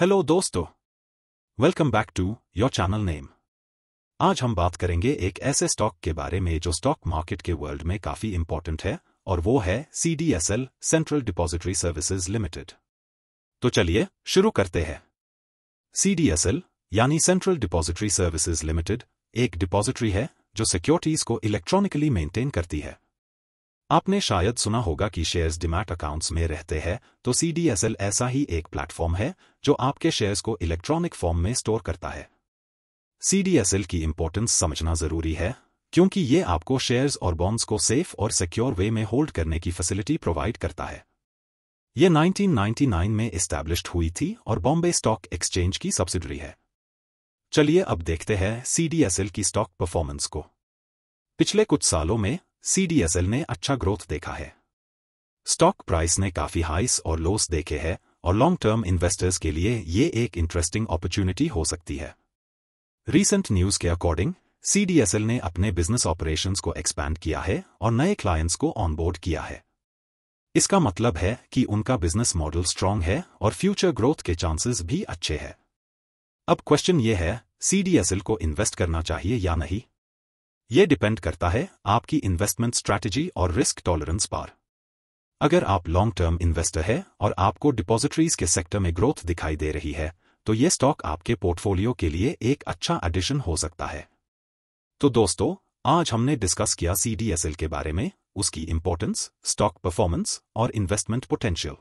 hello दोस्तों welcome back to your channel name आज हम बात करेंगे एक ऐसे स्टॉक के बारे में जो स्टॉक मार्केट के वर्ल्ड में काफी इंपॉर्टेंट है और वो है CDSL central depository services limited तो चलिए शुरू करते हैं सीडीएसएल यानी सेंट्रल डिपॉजिटरी सर्विसेज लिमिटेड एक डिपॉजिटरी है जो सिक्योरिटीज को इलेक्ट्रॉनिकली मेंटेन करती है आपने शायद सुना होगा कि शेयर्स डिमैट अकाउंट्स में रहते हैं तो सीडीएसएल ऐसा ही एक प्लेटफॉर्म है जो आपके शेयर्स को इलेक्ट्रॉनिक फॉर्म में स्टोर करता है सीडीएसएल की इंपॉर्टेंस समझना जरूरी है क्योंकि ये आपको शेयर्स और बॉन्ड्स को सेफ और सिक्योर वे में होल्ड करने की फैसिलिटी प्रोवाइड करता है ये 1999 में इस्टैब्लिश्ड हुई थी और बॉम्बे स्टॉक एक्सचेंज की सब्सिडरी है चलिए अब देखते हैं सीडीएसएल की स्टॉक परफॉर्मेंस को पिछले कुछ सालों में सीडीएसएल ने अच्छा ग्रोथ देखा है स्टॉक प्राइस ने काफी हाइस और लोस देखे हैं और लॉन्ग टर्म इन्वेस्टर्स के लिए ये एक इंटरेस्टिंग अपॉर्चुनिटी हो सकती है रीसेंट न्यूज के अकॉर्डिंग सीडीएसएल ने अपने बिजनेस ऑपरेशंस को एक्सपैंड किया है और नए क्लाइंट्स को ऑनबोर्ड किया है इसका मतलब है कि उनका बिजनेस मॉडल स्ट्रांग है और फ्यूचर ग्रोथ के चांसेस भी अच्छे हैं अब क्वेश्चन ये है सीडीएसएल को इन्वेस्ट करना चाहिए या नहीं ये डिपेंड करता है आपकी इन्वेस्टमेंट स्ट्रैटेजी और रिस्क टॉलरेंस पर अगर आप लॉन्ग टर्म इन्वेस्टर हैं और आपको डिपॉजिटरीज के सेक्टर में ग्रोथ दिखाई दे रही है तो ये स्टॉक आपके पोर्टफोलियो के लिए एक अच्छा एडिशन हो सकता है तो दोस्तों आज हमने डिस्कस किया सीडीएसएल के बारे में उसकी इंपॉर्टेंस स्टॉक परफॉर्मेंस और इन्वेस्टमेंट पोटेंशियल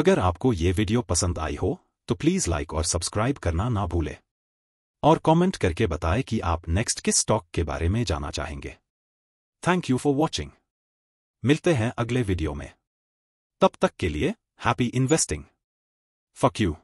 अगर आपको ये वीडियो पसंद आई हो तो प्लीज़ लाइक और सब्सक्राइब करना ना भूलें और कमेंट करके बताएं कि आप नेक्स्ट किस स्टॉक के बारे में जाना चाहेंगे थैंक यू फॉर वॉचिंग मिलते हैं अगले वीडियो में तब तक के लिए हैप्पी इन्वेस्टिंग फक यू